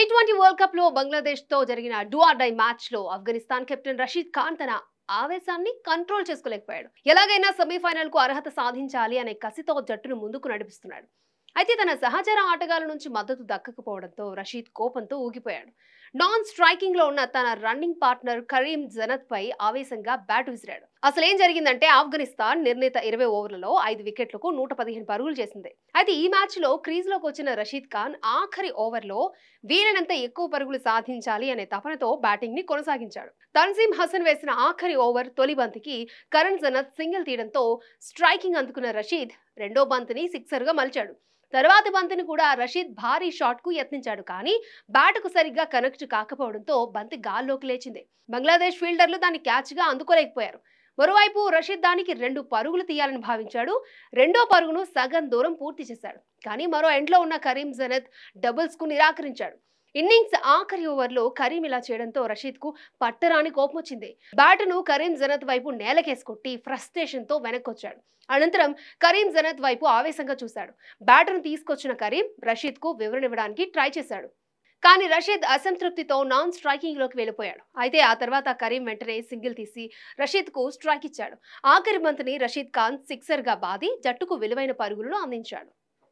T twenty world cup లో బంగ్లాదేశ్ తో జరిగిన డై మ్యాచ్ లో ఆఫ్ఘనిస్తాన్ కెప్టెన్ రషీద్ ఖాన్ తన ఆవేశాన్ని కంట్రోల్ చేసుకోలేకపోయాడు ఎలాగైనా సెమీఫైనల్ కు అర్హత సాధించాలి అనే కసితో జట్టును ముందుకు నడిపిస్తున్నాడు అయితే తన సహచర ఆటగాళ్ళ నుంచి మద్దతు దక్కకపోవడంతో రషీద్ కోపంతో ఊగిపోయాడు నాన్ స్ట్రైకింగ్ లో ఉన్న తన రన్నింగ్ పార్ట్నర్ కరీం జనత్ పై ఆవేశంగా బ్యాట్ విసిరాడు అసలు ఏం జరిగిందంటే ఆఫ్ఘనిస్తాన్ నిర్ణీత ఇరవై ఓవర్లలో ఐదు వికెట్లకు నూట పదిహేను పరుగులు చేసింది అయితే ఈ మ్యాచ్లో క్రీజ్లోకి వచ్చిన రషీద్ ఖాన్ ఆఖరి ఓవర్లో వీలైనంత ఎక్కువ పరుగులు సాధించాలి అనే తపనతో బ్యాటింగ్ ని కొనసాగించాడు తన్సీమ్ హసన్ వేసిన ఆఖరి ఓవర్ తొలి బంతికి కరణ్ జనత్ సింగిల్ తీయడంతో స్ట్రైకింగ్ అందుకున్న రషీద్ రెండో బంతిని సిక్సర్గా మలిచాడు తర్వాత బంతిని కూడా రషీద్ భారీ షాట్కు యత్నించాడు కానీ బ్యాటుకు సరిగ్గా కనెక్ట్ కాకపోవడంతో బంతి గాల్లోకి లేచింది బంగ్లాదేశ్ ఫీల్డర్లు దాన్ని క్యాచ్గా అందుకోలేకపోయారు మరోవైపు రషీద్ దానికి రెండు పరుగులు తీయాలని భావించాడు రెండో పరుగును సగం దూరం పూర్తి చేశాడు కానీ మరో ఎండ్లో ఉన్న కరీం జనత్ డబుల్స్కు నిరాకరించాడు ఇన్నింగ్స్ ఆఖరి ఓవర్లో కరీం ఇలా చేయడంతో రషీద్ కు పట్టరాని కోపం వచ్చింది బ్యాటును కరీం జనత్ వైపు నేలకేసుకొట్టి ఫ్రస్ట్రేషన్తో వెనక్కొచ్చాడు అనంతరం కరీం జనత్ వైపు ఆవేశంగా చూశాడు బ్యాటును తీసుకొచ్చిన కరీం రషీద్ కు వివరణ ఇవ్వడానికి ట్రై చేశాడు కానీ రషీద్ అసంతృప్తితో నాన్ స్ట్రైకింగ్ లోకి వెళ్ళిపోయాడు అయితే ఆ తర్వాత కరీం వెంటనే సింగిల్ తీసి రషీద్ కు స్ట్రైక్ ఇచ్చాడు ఆఖరి మంత్ని రషీద్ ఖాన్ సిక్సర్ గా బాధి జట్టుకు విలువైన పరుగులను అందించాడు